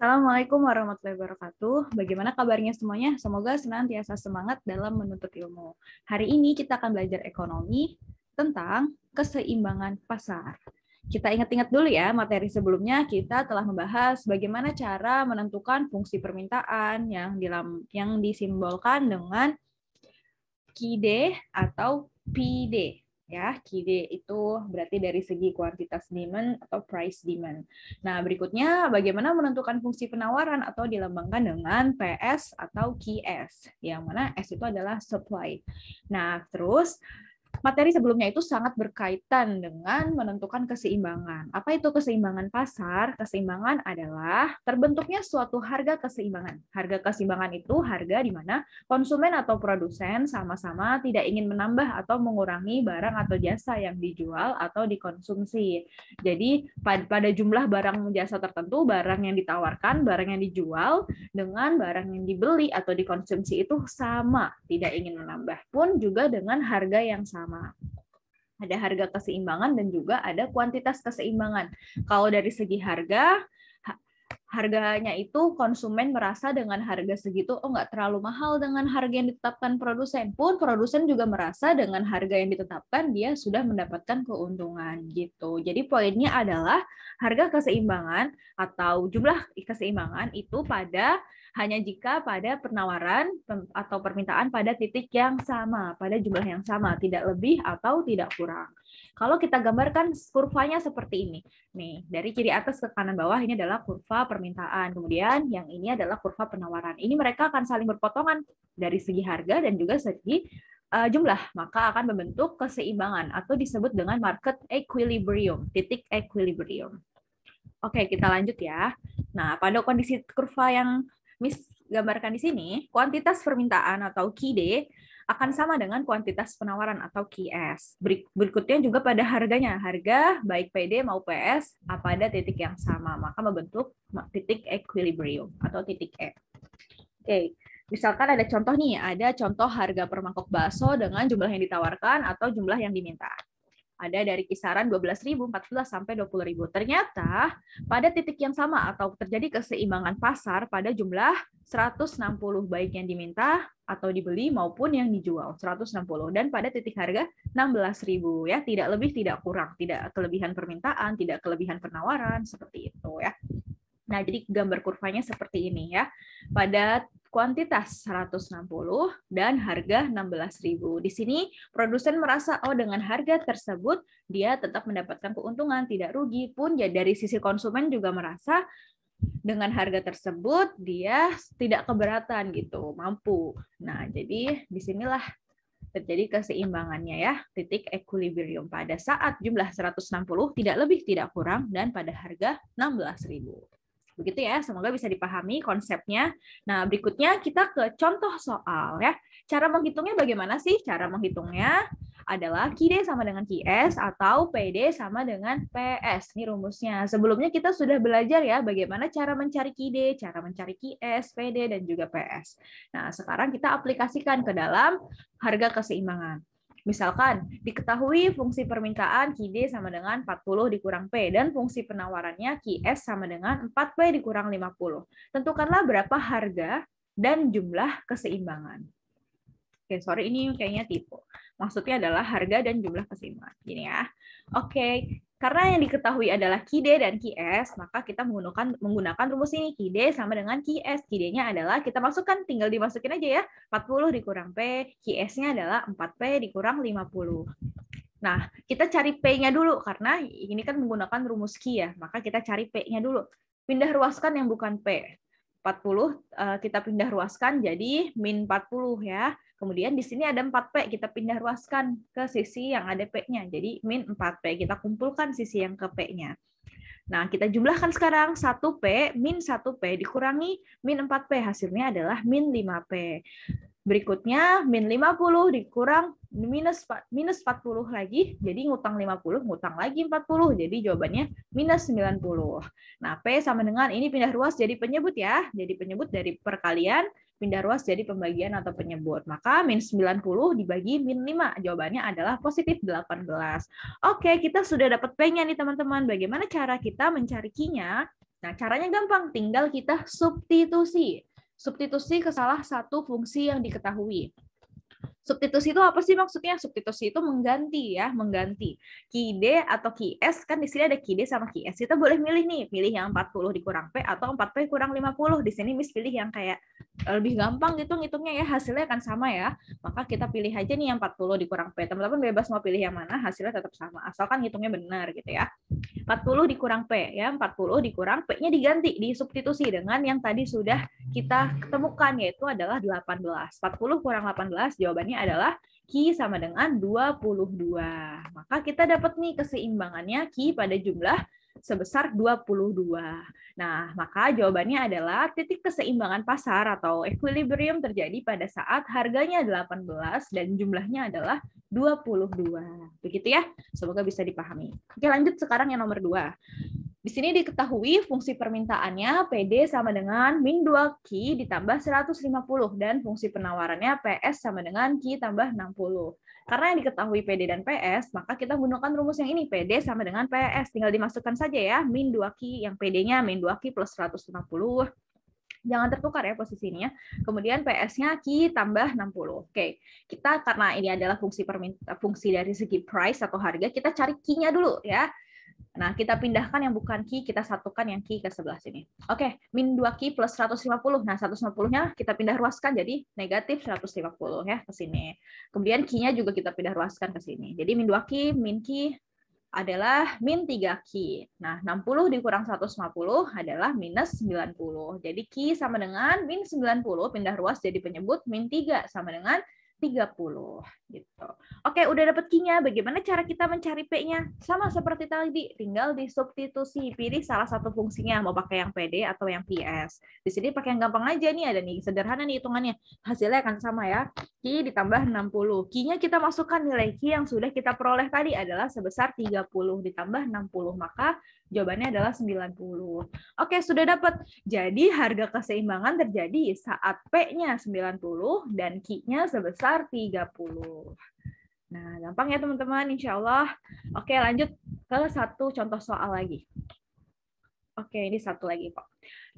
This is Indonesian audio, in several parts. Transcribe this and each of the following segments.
Assalamualaikum warahmatullahi wabarakatuh. Bagaimana kabarnya semuanya? Semoga senantiasa semangat dalam menuntut ilmu. Hari ini kita akan belajar ekonomi tentang keseimbangan pasar. Kita ingat-ingat dulu ya, materi sebelumnya kita telah membahas bagaimana cara menentukan fungsi permintaan yang dalam yang disimbolkan dengan Qd atau PD ya QD itu berarti dari segi kuantitas demand atau price demand. Nah, berikutnya bagaimana menentukan fungsi penawaran atau dilambangkan dengan PS atau QS, yang mana S itu adalah supply. Nah, terus materi sebelumnya itu sangat berkaitan dengan menentukan keseimbangan. Apa itu keseimbangan pasar? Keseimbangan adalah terbentuknya suatu harga keseimbangan. Harga keseimbangan itu harga di mana konsumen atau produsen sama-sama tidak ingin menambah atau mengurangi barang atau jasa yang dijual atau dikonsumsi. Jadi pada jumlah barang jasa tertentu, barang yang ditawarkan, barang yang dijual dengan barang yang dibeli atau dikonsumsi itu sama, tidak ingin menambah pun juga dengan harga yang sama sama. Ada harga keseimbangan dan juga ada kuantitas keseimbangan. Kalau dari segi harga, harganya itu konsumen merasa dengan harga segitu oh nggak terlalu mahal dengan harga yang ditetapkan produsen pun produsen juga merasa dengan harga yang ditetapkan dia sudah mendapatkan keuntungan gitu jadi poinnya adalah harga keseimbangan atau jumlah keseimbangan itu pada hanya jika pada penawaran atau permintaan pada titik yang sama, pada jumlah yang sama, tidak lebih atau tidak kurang. Kalau kita gambarkan kurvanya seperti ini. Nih, dari kiri atas ke kanan bawah ini adalah kurva permintaan. Kemudian yang ini adalah kurva penawaran. Ini mereka akan saling berpotongan dari segi harga dan juga segi uh, jumlah, maka akan membentuk keseimbangan atau disebut dengan market equilibrium, titik equilibrium. Oke, kita lanjut ya. Nah, pada kondisi kurva yang Miss gambarkan di sini, kuantitas permintaan atau QD akan sama dengan kuantitas penawaran atau QS. Berikutnya juga pada harganya, harga baik PD maupun PS pada titik yang sama, maka membentuk titik equilibrium atau titik E. Oke, misalkan ada contoh nih, ada contoh harga per mangkok bakso dengan jumlah yang ditawarkan atau jumlah yang diminta ada dari kisaran 12.000, sampai 20.000. Ternyata pada titik yang sama atau terjadi keseimbangan pasar pada jumlah 160 baik yang diminta atau dibeli maupun yang dijual 160 dan pada titik harga 16.000 ya, tidak lebih tidak kurang, tidak kelebihan permintaan, tidak kelebihan penawaran seperti itu ya. Nah, jadi gambar kurvanya seperti ini ya. Pada kuantitas 160 dan harga 16.000. Di sini produsen merasa oh dengan harga tersebut dia tetap mendapatkan keuntungan, tidak rugi pun ya dari sisi konsumen juga merasa dengan harga tersebut dia tidak keberatan gitu, mampu. Nah, jadi disinilah terjadi keseimbangannya ya, titik equilibrium pada saat jumlah 160 tidak lebih tidak kurang dan pada harga 16.000. Begitu ya, semoga bisa dipahami konsepnya. Nah, berikutnya kita ke contoh soal ya. Cara menghitungnya bagaimana sih? Cara menghitungnya adalah QD sama dengan QS atau PD sama dengan PS. Ini rumusnya. Sebelumnya kita sudah belajar ya bagaimana cara mencari QD, cara mencari QS, PD, dan juga PS. Nah, sekarang kita aplikasikan ke dalam harga keseimbangan. Misalkan, diketahui fungsi permintaan QD sama dengan 40 dikurang P, dan fungsi penawarannya QS sama dengan 4P dikurang 50. Tentukanlah berapa harga dan jumlah keseimbangan. Oke, sorry ini kayaknya tipu. Maksudnya adalah harga dan jumlah keseimbangan. Gini ya. Oke, karena yang diketahui adalah Qd dan Qs, maka kita menggunakan menggunakan rumus ini Qd sama dengan Qs. Qd-nya adalah kita masukkan tinggal dimasukin aja ya. 40 dikurang P, Qs-nya adalah 4P dikurang 50. Nah, kita cari P-nya dulu karena ini kan menggunakan rumus Q ya. Maka kita cari P-nya dulu. Pindah ruaskan yang bukan P. 40 eh, kita pindah ruaskan jadi min 40 ya. Kemudian di sini ada 4P, kita pindah ruaskan ke sisi yang ada P-nya. Jadi min 4P, kita kumpulkan sisi yang ke P-nya. Nah, kita jumlahkan sekarang 1P min 1P dikurangi min 4P. Hasilnya adalah min 5P. Berikutnya, min 50 dikurang minus, minus 40 lagi. Jadi ngutang 50, ngutang lagi 40. Jadi jawabannya minus 90. Nah, P sama dengan ini pindah ruas jadi penyebut ya. Jadi penyebut dari perkalian pindah ruas jadi pembagian atau penyebut. Maka min 90 dibagi min 5. Jawabannya adalah positif 18. Oke, kita sudah dapat p nih teman-teman. Bagaimana cara kita mencari q Nah, caranya gampang. Tinggal kita substitusi. Substitusi ke salah satu fungsi yang diketahui. Substitusi itu apa sih maksudnya? Substitusi itu mengganti ya, mengganti. Kide atau Qs kan di sini ada kide sama Qs. Kita boleh milih nih, pilih yang 40 dikurang P atau 4P kurang 50. Di sini Miss pilih yang kayak eh, lebih gampang gitu ngitungnya ya, hasilnya akan sama ya. Maka kita pilih aja nih yang 40 dikurang P. Teman-teman bebas mau pilih yang mana, hasilnya tetap sama. Asalkan ngitungnya benar gitu ya. 40 dikurang P ya, 40 dikurang P-nya diganti, di substitusi dengan yang tadi sudah kita temukan yaitu adalah 18. 40 kurang 18 jawabannya adalah Q sama dengan 22. Maka kita dapat nih keseimbangannya Q pada jumlah sebesar 22. Nah, maka jawabannya adalah titik keseimbangan pasar atau equilibrium terjadi pada saat harganya 18 dan jumlahnya adalah 22. Begitu ya? Semoga bisa dipahami. Oke, lanjut sekarang yang nomor 2. Di sini diketahui fungsi permintaannya PD sama dengan min 2 Q ditambah 150 dan fungsi penawarannya PS sama dengan Q tambah 60. Karena yang diketahui PD dan PS, maka kita gunakan rumus yang ini, PD sama dengan PS. Tinggal dimasukkan saja ya, min 2 Q, yang PD-nya min 2 Q plus 150. Jangan tertukar ya posisinya. Kemudian PS-nya Q tambah 60. Oke, kita karena ini adalah fungsi fungsi dari segi price atau harga, kita cari Q-nya dulu ya. Nah, kita pindahkan yang bukan Ki, kita satukan yang Ki ke sebelah sini. Oke, min 2Ki plus 150. Nah, 150-nya kita pindah ruaskan jadi negatif 150 ya ke sini. Kemudian Ki-nya juga kita pindah ruaskan ke sini. Jadi min 2Ki, min Ki adalah min 3Ki. Nah, 60 dikurang 150 adalah minus 90. Jadi Ki sama dengan min 90, pindah ruas jadi penyebut, min 3 sama dengan 30 gitu. Oke, udah dapet key-nya. Bagaimana cara kita mencari P-nya? Sama seperti tadi, tinggal disubstitusi. Pilih salah satu fungsinya, mau pakai yang PD atau yang PS. Di sini pakai yang gampang aja nih, ada nih sederhana nih hitungannya. Hasilnya akan sama ya. Key ditambah 60. puluh nya kita masukkan nilai Q yang sudah kita peroleh tadi adalah sebesar 30 ditambah 60. Maka jawabannya adalah 90. Oke, sudah dapat. Jadi harga keseimbangan terjadi saat P-nya 90 dan key nya sebesar sebesar 30. Nah, gampang ya teman-teman, insya Allah. Oke, lanjut ke satu contoh soal lagi. Oke, ini satu lagi Pak.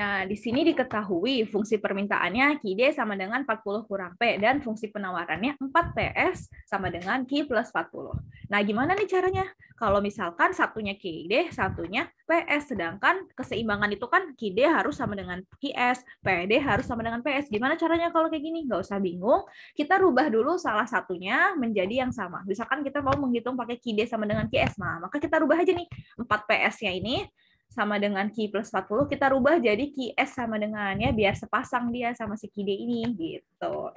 Nah, di sini diketahui fungsi permintaannya QD sama dengan 40 kurang P, dan fungsi penawarannya 4PS sama dengan Q plus 40. Nah, gimana nih caranya? Kalau misalkan satunya QD, satunya PS, sedangkan keseimbangan itu kan QD harus sama dengan QS, PD harus sama dengan PS. Gimana caranya kalau kayak gini? Nggak usah bingung, kita rubah dulu salah satunya menjadi yang sama. Misalkan kita mau menghitung pakai QD sama dengan QS, nah maka kita rubah aja nih 4PS-nya ini sama dengan Ki plus 40, kita rubah jadi s sama dengan, ya biar sepasang dia sama si d ini, gitu.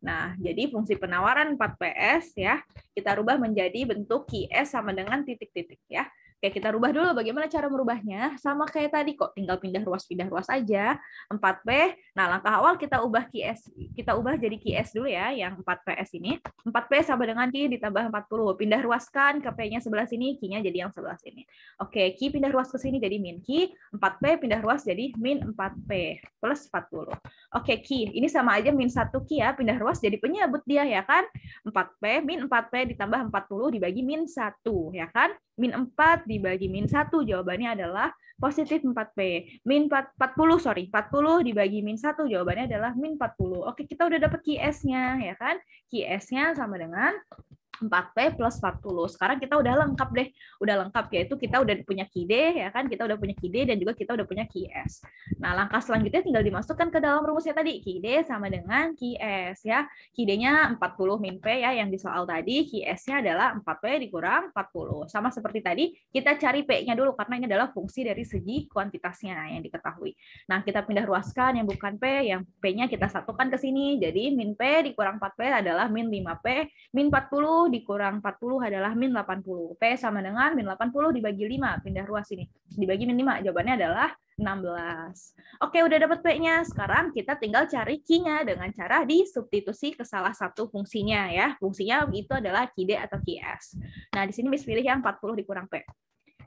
Nah, jadi fungsi penawaran 4PS ya, kita rubah menjadi bentuk s sama dengan titik-titik ya. Oke, kita rubah dulu bagaimana cara merubahnya. Sama kayak tadi kok, tinggal pindah ruas pindah ruas aja. 4P. Nah, langkah awal kita ubah QS kita ubah jadi QS dulu ya yang 4PS ini. 4P sama dengan Q ditambah 40. Pindah ruaskan ke P-nya sebelah sini, Q-nya jadi yang sebelah sini. Oke, Q pindah ruas ke sini jadi min Q, 4P pindah ruas jadi min 4P plus 40. Oke, Q. Ini sama aja min 1 Q ya, pindah ruas jadi penyebut dia ya kan? 4P min 4P ditambah 40 dibagi min 1 ya kan? Min 4 dibagi min 1 jawabannya adalah positif 4P. Min 4, 40, sorry, 40 dibagi min 1 jawabannya adalah min 40. Oke, kita udah dapat QS-nya, ya kan? QS-nya sama dengan 4P plus 40. Sekarang kita udah lengkap deh, udah lengkap yaitu kita udah punya KIDE ya kan, kita udah punya KIDE dan juga kita udah punya KIS. Nah, langkah selanjutnya tinggal dimasukkan ke dalam rumusnya tadi, KIDE sama dengan KIS ya. kid nya 40 min P ya yang di soal tadi, KIS-nya adalah 4P dikurang 40. Sama seperti tadi, kita cari P-nya dulu karena ini adalah fungsi dari segi kuantitasnya yang diketahui. Nah, kita pindah ruaskan yang bukan P, yang P-nya kita satukan ke sini. Jadi min P dikurang 4P adalah min 5P, min 40 dikurang 40 adalah min 80. P sama dengan min 80 dibagi 5. Pindah ruas ini. Dibagi min 5. Jawabannya adalah 16. Oke, udah dapat P-nya. Sekarang kita tinggal cari Q-nya dengan cara disubstitusi ke salah satu fungsinya ya. Fungsinya itu adalah QD atau QS. Nah, di sini bisa pilih yang 40 dikurang P.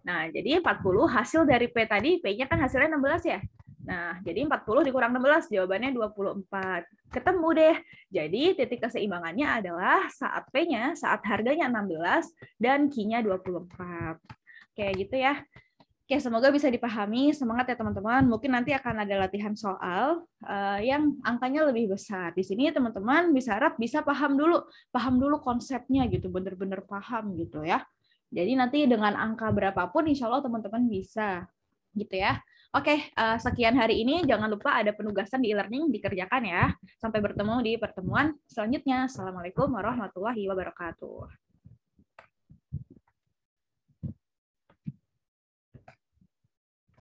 Nah, jadi 40 hasil dari P tadi, P-nya kan hasilnya 16 ya. Nah, jadi 40 dikurang 16, jawabannya 24. Ketemu deh. Jadi titik keseimbangannya adalah saat P-nya, saat harganya 16, dan Q-nya 24. Kayak gitu ya. Oke, semoga bisa dipahami. Semangat ya teman-teman. Mungkin nanti akan ada latihan soal eh, yang angkanya lebih besar. Di sini teman-teman bisa harap bisa paham dulu, paham dulu konsepnya gitu, bener-bener paham gitu ya. Jadi nanti dengan angka berapapun insya Allah teman-teman bisa gitu ya. Oke, uh, sekian hari ini. Jangan lupa ada penugasan di e-learning dikerjakan ya. Sampai bertemu di pertemuan selanjutnya. Assalamualaikum warahmatullahi wabarakatuh.